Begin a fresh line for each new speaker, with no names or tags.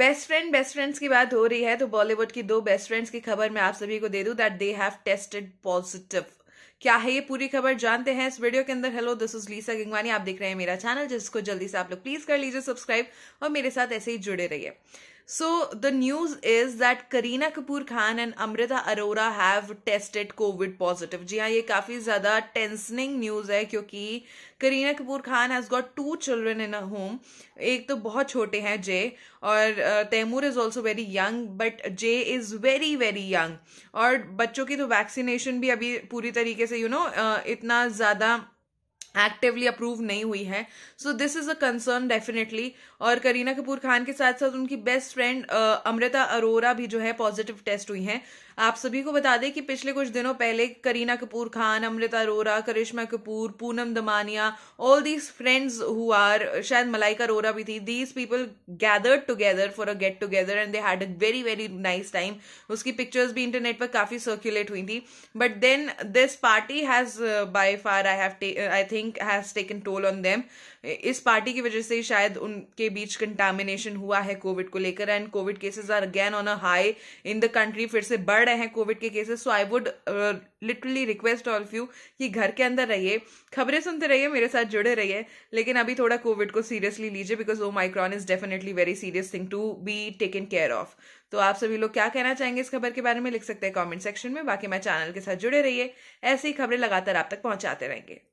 best friend best friends की बात हो रही है तो बॉलीवुड की दो बेस्ट फ्रेंड्स की खबर मैं आप सभी को दे दूं that they have tested positive क्या है ये पूरी खबर जानते हैं इस वीडियो के अंदर hello this is Lisa Gingwani आप देख रहे हैं मेरा चैनल जिसको जल्दी से आप लोग प्लीज कर लीजिए सब्सक्राइब और मेरे साथ ऐसे ही जुड़े रहिए so the news is that Kareena Kapoor Khan and Amrita Arora have tested Covid positive जी हाँ ये काफी ज्यादा टेंसनिंग न्यूज है क्योंकि Kareena Kapoor Khan has got two children in a home एक तो बहुत छोटे हैं जे और Taimur is also very young but Jeh is very very young और बच्चों की तो वैक्सीनेशन भी अभी पूरी तरीके से यू you नो know, इतना ज्यादा एक्टिवली अप्रूव नहीं हुई है so this is a concern definitely और करीना कपूर खान के साथ साथ उनकी बेस्ट फ्रेंड अमृता अरोरा भी जो है पॉजिटिव टेस्ट हुई है आप सभी को बता दें कि पिछले कुछ दिनों पहले Kareena Kapoor Khan Amrita Arora Karisma Kapoor Poonam Damania all these friends who are शायद मलाइका अरोरा भी थी these people gathered together for a get together and they had a very very nice time उसकी पिक्चर्स भी इंटरनेट पर काफ़ी सर्क्यूलेट हुई थी but then this party has by far I have I think think has taken toll on them इस party की वजह से शायद उनके बीच कंटामिनेशन हुआ है कोविड को लेकर and Covid cases are again on a high in the country फिर से बढ़ रहे हैं कोविड के cases so I would literally request all of you कि घर के अंदर रहिए खबरें सुनते रहिए मेरे साथ जुड़े रहिए लेकिन अभी थोड़ा कोविड को सीरियसली लीजिए because Omicron is definitely very serious thing to be taken care of तो आप सभी लोग क्या कहना चाहेंगे इस खबर के बारे में लिख सकते हैं कमेंट सेक्शन में बाकी मैं चैनल के साथ जुड़े रहिए ऐसी खबरें लगातार आप तक पहुंचाते रहेंगे